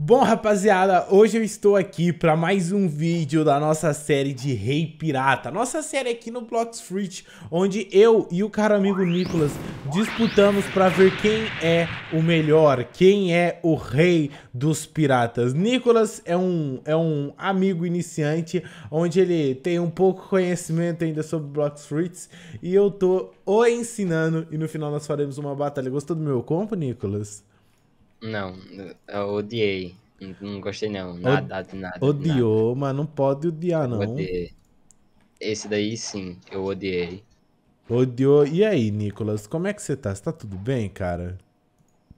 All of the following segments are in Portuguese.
Bom, rapaziada, hoje eu estou aqui para mais um vídeo da nossa série de Rei Pirata. Nossa série aqui no Blocks Fruit, onde eu e o cara amigo Nicolas disputamos para ver quem é o melhor, quem é o rei dos piratas. Nicolas é um, é um amigo iniciante, onde ele tem um pouco conhecimento ainda sobre Blocks Fruits, e eu tô o ensinando, e no final nós faremos uma batalha. Gostou do meu compo, Nicolas? Não, eu odiei. Não gostei não, nada, de nada. Odiou, nada. mas não pode odiar não. odiei. Esse daí sim, eu odiei. Odiou. E aí, Nicolas, como é que você tá? Você tá tudo bem, cara?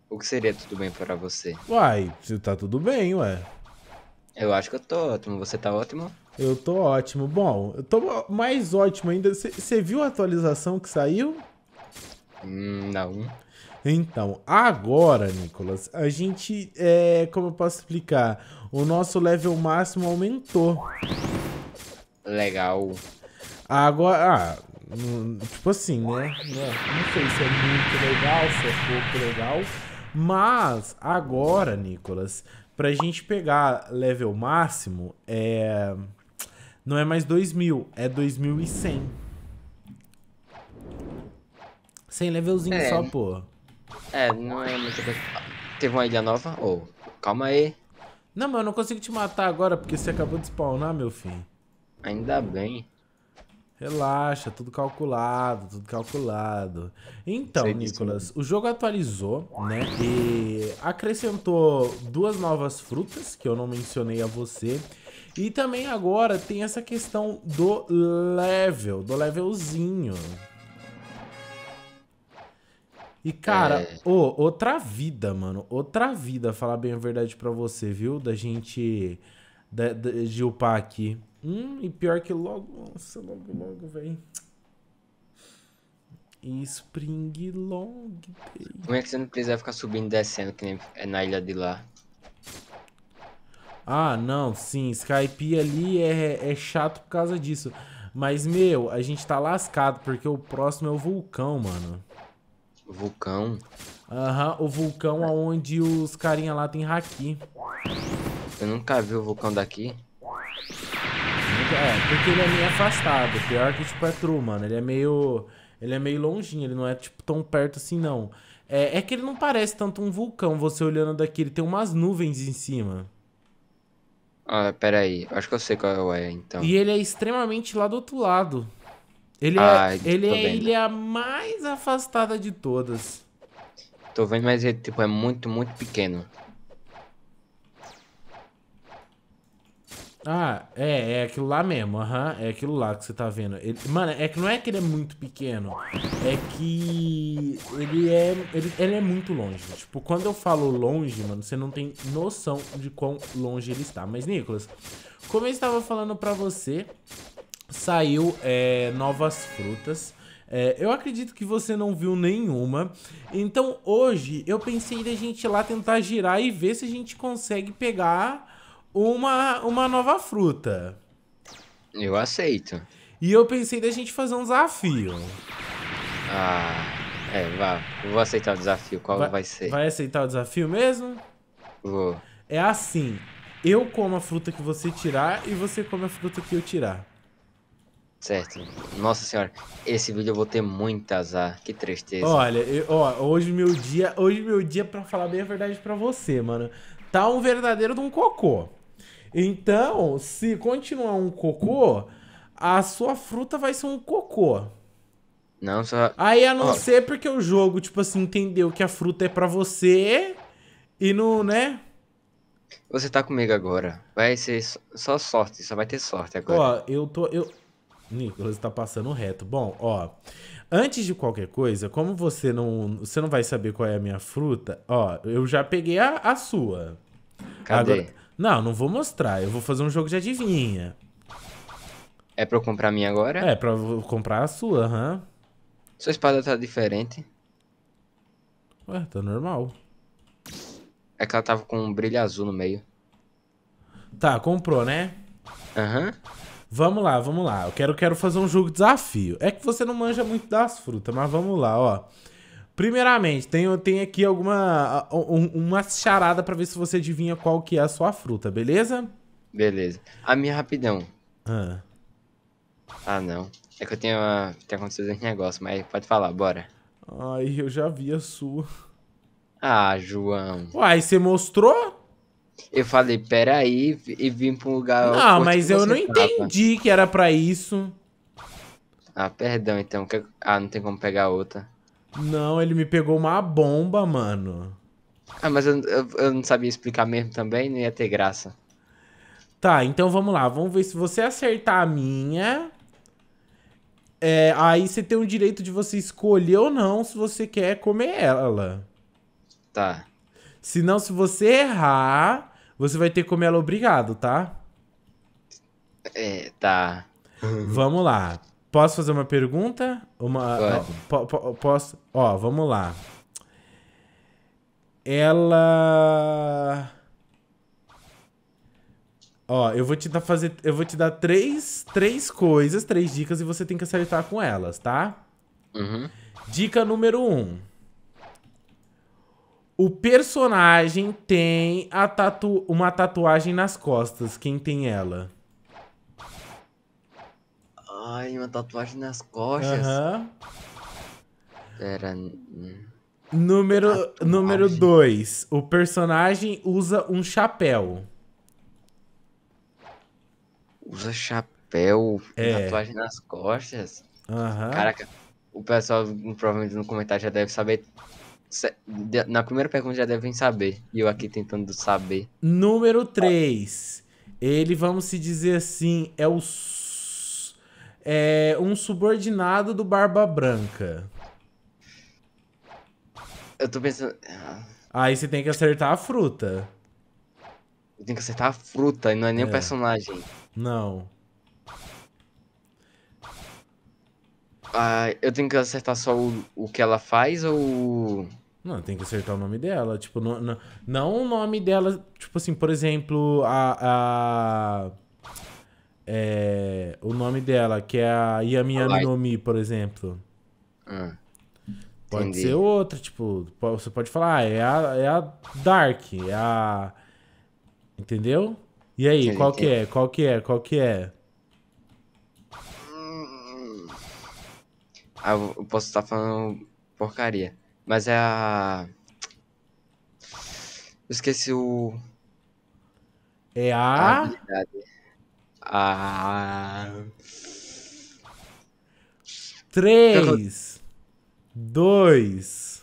O que seria tudo bem para você? Uai, você tá tudo bem, ué. Eu acho que eu tô ótimo. Você tá ótimo? Eu tô ótimo. Bom, eu tô mais ótimo ainda. Você viu a atualização que saiu? Hum, não. Então, agora, Nicolas, a gente, é, como eu posso explicar, o nosso level máximo aumentou. Legal. Agora, ah, hum, tipo assim, né? Não sei se é muito legal, se é pouco legal, mas agora, Nicolas, pra gente pegar level máximo, é... não é mais 2000, é 2100. 100 levelzinho é. só, pô. É, não é muita coisa. Teve uma ilha nova? Ou, oh, calma aí. Não, mas eu não consigo te matar agora, porque você acabou de spawnar, meu filho. Ainda bem. Relaxa, tudo calculado, tudo calculado. Então, Sei Nicolas, né? o jogo atualizou, né? E acrescentou duas novas frutas que eu não mencionei a você. E também agora tem essa questão do level, do levelzinho. E, cara, é... Ô, outra vida, mano. Outra vida, falar bem a verdade para você, viu? Da gente. Da, da, de upar aqui. Hum, e pior que logo. Nossa, logo, logo, velho. Spring Long. Baby. Como é que você não precisa ficar subindo e descendo que nem é na ilha de lá? Ah, não, sim. Skype ali é, é chato por causa disso. Mas, meu, a gente tá lascado porque o próximo é o vulcão, mano vulcão? Aham, uhum, o vulcão aonde os carinha lá tem haki. Eu nunca vi o vulcão daqui. É, porque ele é meio afastado. Pior que, tipo, é true, mano. Ele é meio... Ele é meio longinho, ele não é, tipo, tão perto assim, não. É, é que ele não parece tanto um vulcão, você olhando daqui. Ele tem umas nuvens em cima. Ah, peraí. Acho que eu sei qual é, então. E ele é extremamente lá do outro lado. Ele é, é ele é a ilha mais afastada de todas. Tô vendo, mas é, tipo, é muito, muito pequeno. Ah, é, é aquilo lá mesmo, aham, uhum, é aquilo lá que você tá vendo. Ele, mano, é que não é que ele é muito pequeno, é que ele é, ele, ele é muito longe. Tipo, quando eu falo longe, mano, você não tem noção de quão longe ele está. Mas, Nicolas, como eu estava falando pra você, saiu é, novas frutas. É, eu acredito que você não viu nenhuma. Então hoje eu pensei da gente ir lá tentar girar e ver se a gente consegue pegar uma, uma nova fruta. Eu aceito. E eu pensei da gente fazer um desafio. Ah, é, vá. Vou aceitar o desafio. Qual vai, vai ser? Vai aceitar o desafio mesmo? Vou. É assim. Eu como a fruta que você tirar e você come a fruta que eu tirar. Certo. Nossa senhora, esse vídeo eu vou ter muito azar. Que tristeza. Olha, eu, ó, hoje meu dia, hoje meu dia para falar bem a verdade para você, mano, tá um verdadeiro de um cocô. Então, se continuar um cocô, a sua fruta vai ser um cocô. Não, só Aí a não ser porque o jogo, tipo assim, entendeu que a fruta é para você e não, né? Você tá comigo agora. Vai ser só sorte, só vai ter sorte agora. Ó, eu tô eu Nicolas tá passando reto. Bom, ó. Antes de qualquer coisa, como você não. Você não vai saber qual é a minha fruta, ó, eu já peguei a, a sua. Cadê? Agora, não, não vou mostrar. Eu vou fazer um jogo de adivinha. É pra eu comprar a minha agora? É, pra eu comprar a sua, aham. Sua espada tá diferente. Ué, tá normal. É que ela tava com um brilho azul no meio. Tá, comprou, né? Aham. Vamos lá, vamos lá. Eu quero, quero fazer um jogo desafio. É que você não manja muito das frutas, mas vamos lá, ó. Primeiramente, tem, tem aqui alguma um, uma charada para ver se você adivinha qual que é a sua fruta, beleza? Beleza. A minha rapidão. Ah, ah não. É que eu tenho, uma... Ah, tem acontecido esse negócio, mas pode falar, bora. Ai, eu já vi a sua. Ah, João. Uai, você mostrou? Eu falei, peraí, e vim pra um lugar. Ah, mas eu não tava. entendi que era pra isso. Ah, perdão, então. Ah, não tem como pegar outra. Não, ele me pegou uma bomba, mano. Ah, mas eu, eu, eu não sabia explicar mesmo também, não ia ter graça. Tá, então vamos lá. Vamos ver se você acertar a minha. É, aí você tem o direito de você escolher ou não se você quer comer ela. Tá. Se não, se você errar, você vai ter que comer ela obrigado, tá? É, tá. Uhum. Vamos lá. Posso fazer uma pergunta? Uma. po, posso. Ó, vamos lá. Ela. Ó, eu vou te dar fazer. Eu vou te dar três, três coisas, três dicas, e você tem que acertar com elas, tá? Uhum. Dica número um. O personagem tem a tatu uma tatuagem nas costas. Quem tem ela? Ai, uma tatuagem nas costas? Aham. Uhum. Era... Número 2. Número dois, o personagem usa um chapéu. Usa chapéu? É. Tatuagem nas costas? Aham. Uhum. Caraca, o pessoal provavelmente no comentário já deve saber na primeira pergunta já devem saber. E eu aqui tentando saber. Número 3. Ele, vamos se dizer assim, é o. É um subordinado do Barba Branca. Eu tô pensando. Ah. Aí você tem que acertar a fruta. Tem que acertar a fruta e não é nem é. o personagem. Não. Ah, eu tenho que acertar só o, o que ela faz ou. Não, tem que acertar o nome dela. Tipo, não, não, não o nome dela. Tipo assim, por exemplo, a. a é, o nome dela, que é a Yami Yami no Mi, por exemplo. Ah, pode entendi. ser outra, tipo. Você pode falar, ah, é a, é a Dark, é a. Entendeu? E aí, entendi, qual entendi. que é? Qual que é? Qual que é? Ah, eu posso estar falando porcaria. Mas é a. Eu esqueci o. É a. A. a... Três. Dois.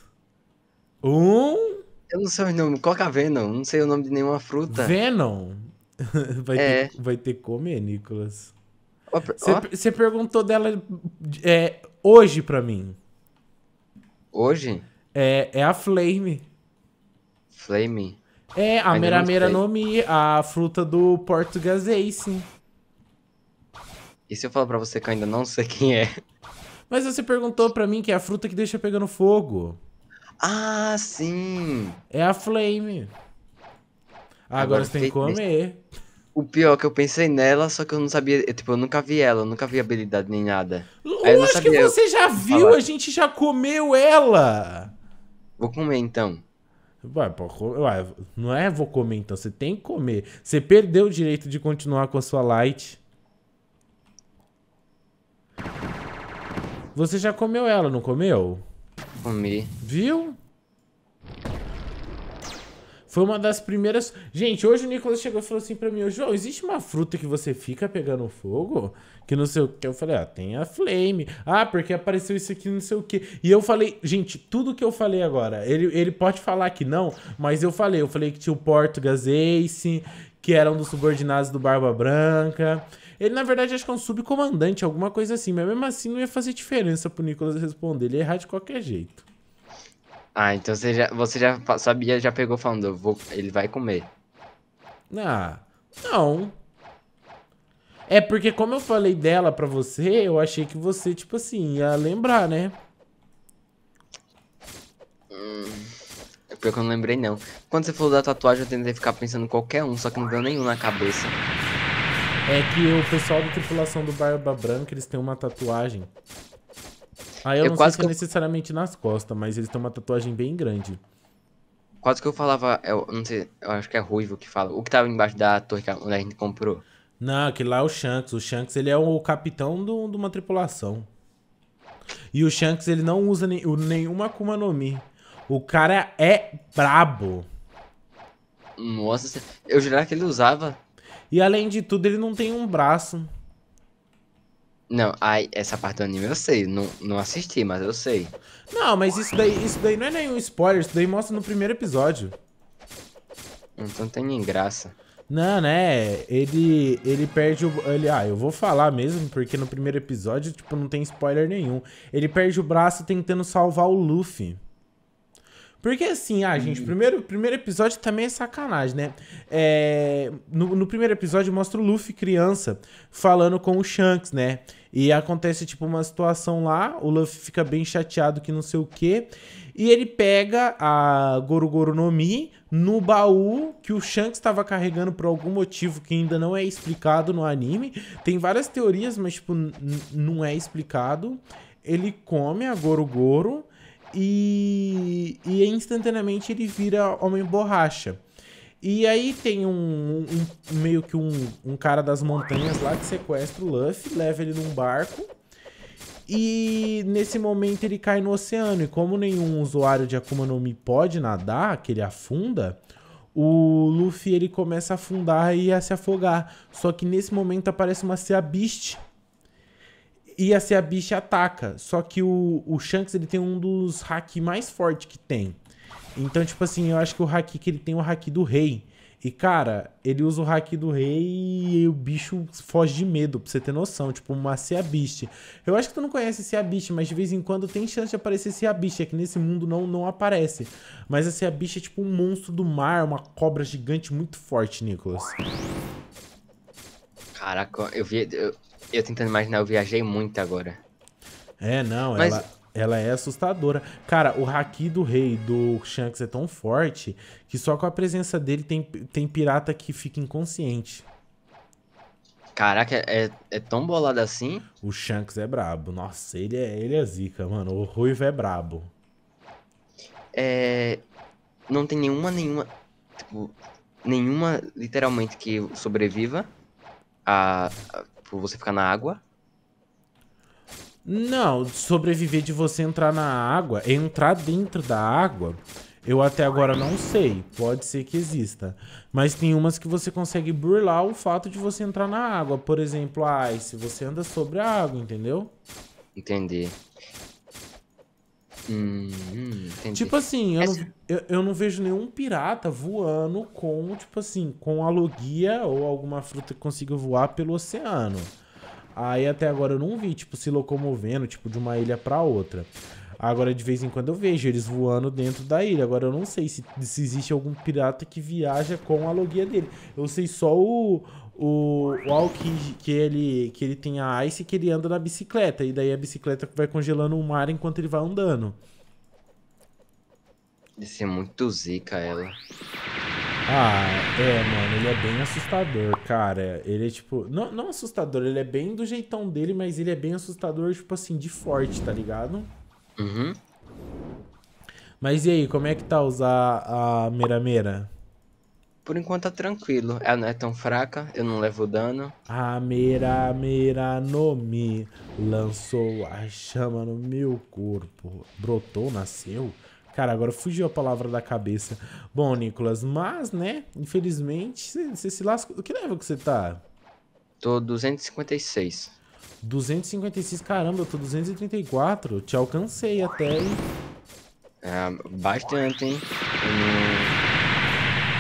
Um. Eu não sei o nome. É a Venom. Não sei o nome de nenhuma fruta. Venom. vai, é. ter, vai ter é. comer, Nicolas. Você perguntou dela é, hoje para mim? Hoje? É, é a Flame. Flame? É, a Meramera no Mi, a fruta do português, sim. E se eu falar pra você que eu ainda não sei quem é? Mas você perguntou pra mim que é a fruta que deixa pegando fogo. Ah, sim! É a Flame. Agora, Agora você tem que comer. Isso. O pior é que eu pensei nela, só que eu não sabia. Eu, tipo, eu nunca vi ela, eu nunca vi habilidade nem nada. Lógico que você já viu, falar. a gente já comeu ela. Vou comer então. Ué, ué, não é vou comer então, você tem que comer. Você perdeu o direito de continuar com a sua light. Você já comeu ela, não comeu? Comi. Viu? Foi uma das primeiras. Gente, hoje o Nicolas chegou e falou assim pra mim: João, existe uma fruta que você fica pegando fogo? Que não sei o que. Eu falei: ah, tem a flame. Ah, porque apareceu isso aqui, não sei o que. E eu falei: gente, tudo que eu falei agora, ele, ele pode falar que não, mas eu falei: eu falei que tinha o Portugas Ace, que era um dos subordinados do Barba Branca. Ele, na verdade, acho que é um subcomandante, alguma coisa assim, mas mesmo assim não ia fazer diferença pro Nicolas responder. Ele ia errar de qualquer jeito. Ah, então você já, você já sabia, já pegou falando, vou, ele vai comer. Ah, não. É porque como eu falei dela pra você, eu achei que você, tipo assim, ia lembrar, né? Hum, é porque eu não lembrei, não. Quando você falou da tatuagem, eu tentei ficar pensando em qualquer um, só que não deu nenhum na cabeça. É que o pessoal da tripulação do Barba Branca, eles têm uma tatuagem ah, eu, eu não sei se é eu... necessariamente nas costas, mas eles têm uma tatuagem bem grande. Quase que eu falava, eu é não sei, eu acho que é Ruivo que fala. O que tava embaixo da torre que a gente comprou. Não, aquele lá é o Shanks. O Shanks, ele é o capitão do, de uma tripulação. E o Shanks, ele não usa nem, nenhuma Akuma no Mi. O cara é brabo. Nossa, eu jurava que ele usava. E além de tudo, ele não tem um braço. Não, ai, essa parte do anime eu sei, não, não assisti, mas eu sei. Não, mas isso daí, isso daí não é nenhum spoiler, isso daí mostra no primeiro episódio. Então tem nem graça. Não, né? Ele ele perde o ele, ah, eu vou falar mesmo, porque no primeiro episódio, tipo, não tem spoiler nenhum. Ele perde o braço tentando salvar o Luffy. Porque assim, ah, gente, uhum. primeiro, primeiro episódio também é sacanagem, né? É, no, no, primeiro episódio mostra o Luffy criança falando com o Shanks, né? E acontece, tipo, uma situação lá, o Luffy fica bem chateado que não sei o quê, e ele pega a Gorogoro no Mi no baú que o Shanks estava carregando por algum motivo que ainda não é explicado no anime. Tem várias teorias, mas, tipo, não é explicado. Ele come a Gorogoro... Goro, e, e instantaneamente ele vira Homem Borracha. E aí tem um, um meio que um, um, cara das montanhas lá que sequestra o Luffy, leva ele num barco. E nesse momento ele cai no oceano. E como nenhum usuário de Akuma no Mi pode nadar, que ele afunda, o Luffy ele começa a afundar e a se afogar. Só que nesse momento aparece uma Sea Beast ia ser a bicha ataca. Só que o, o Shanks, ele tem um dos haki mais fortes que tem. Então, tipo assim, eu acho que o haki que ele tem é o haki do rei. E, cara, ele usa o hack do rei e o bicho foge de medo, pra você ter noção. Tipo, uma Seabiche. Eu acho que tu não conhece Seabiche, mas de vez em quando tem chance de aparecer Seabiche. É que nesse mundo não, não aparece. Mas a Seabiche é tipo um monstro do mar, uma cobra gigante muito forte, Nicholas. Caraca, eu vi... Eu, eu tentando imaginar, eu viajei muito agora. É, não, Mas... ela, ela é assustadora. Cara, o haki do rei do Shanks é tão forte que só com a presença dele tem, tem pirata que fica inconsciente. Caraca, é, é tão bolado assim? O Shanks é brabo. Nossa, ele é, ele é zica, mano. O Ruivo é brabo. É. Não tem nenhuma, nenhuma. Tipo, nenhuma, literalmente, que sobreviva a, a Tipo, você ficar na água? Não, sobreviver de você entrar na água, entrar dentro da água, eu até agora não sei. Pode ser que exista. Mas tem umas que você consegue burlar o fato de você entrar na água. Por exemplo, a se você anda sobre a água, entendeu? Entendi. Hum, tipo assim, eu, Essa... não, eu, eu, não vejo nenhum pirata voando com, tipo assim, com logia ou alguma fruta que consiga voar pelo oceano. Aí até agora eu não vi, tipo, se locomovendo, tipo, de uma ilha para outra. Agora, de vez em quando, eu vejo eles voando dentro da ilha. Agora, eu não sei se, se existe algum pirata que viaja com a logia dele. Eu sei só o, o, o Aokiji, que ele, que ele tem a Ice, que ele anda na bicicleta. E daí a bicicleta vai congelando o mar enquanto ele vai andando. Isso é muito zica, ela. Ah, é, mano, ele é bem assustador, cara. Ele é tipo. Não, não assustador, ele é bem do jeitão dele, mas ele é bem assustador, tipo assim, de forte, tá ligado? Uhum. Mas e aí, como é que tá usar a Mera Mera? Por enquanto tá tranquilo. Ela não é tão fraca, eu não levo dano. A mira, mira no mi. Lançou a chama no meu corpo. Brotou, nasceu. Cara, agora fugiu a palavra da cabeça. Bom, Nicolas, mas, né? Infelizmente, você se lasca. O que level que você tá? Tô 256. 256, caramba, eu tô 234. Te alcancei até. É, bastante, hein? Eu não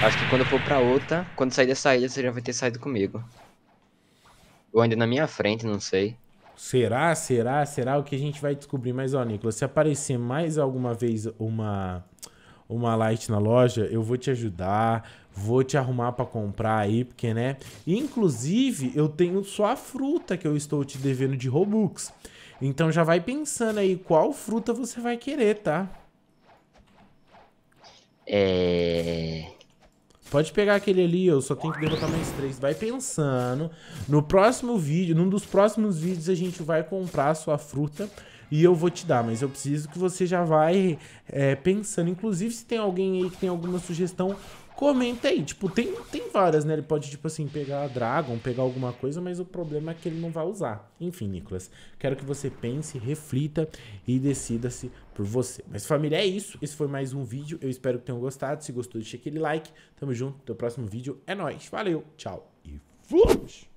Acho que quando eu for pra outra, quando sair dessa ilha, você já vai ter saído comigo. Ou ainda na minha frente, não sei. Será, será, será o que a gente vai descobrir. Mas, ó, Nicolas, se aparecer mais alguma vez uma uma light na loja, eu vou te ajudar, vou te arrumar para comprar aí, porque, né? Inclusive, eu tenho só a fruta que eu estou te devendo de Robux. Então já vai pensando aí qual fruta você vai querer, tá? É... Pode pegar aquele ali, eu só tenho que derrotar mais três. Vai pensando. No próximo vídeo, num dos próximos vídeos, a gente vai comprar a sua fruta e eu vou te dar. Mas eu preciso que você já vai é, pensando. Inclusive, se tem alguém aí que tem alguma sugestão, comenta aí. Tipo, tem, tem várias, né? Ele pode, tipo assim, pegar a Dragon, pegar alguma coisa, mas o problema é que ele não vai usar. Enfim, Nicolas, quero que você pense, reflita e decida-se por você. Mas, família, é isso. Esse foi mais um vídeo. Eu espero que tenham gostado. Se gostou, deixa aquele like. Tamo junto. Até o próximo vídeo. É nóis. Valeu, tchau e fomos!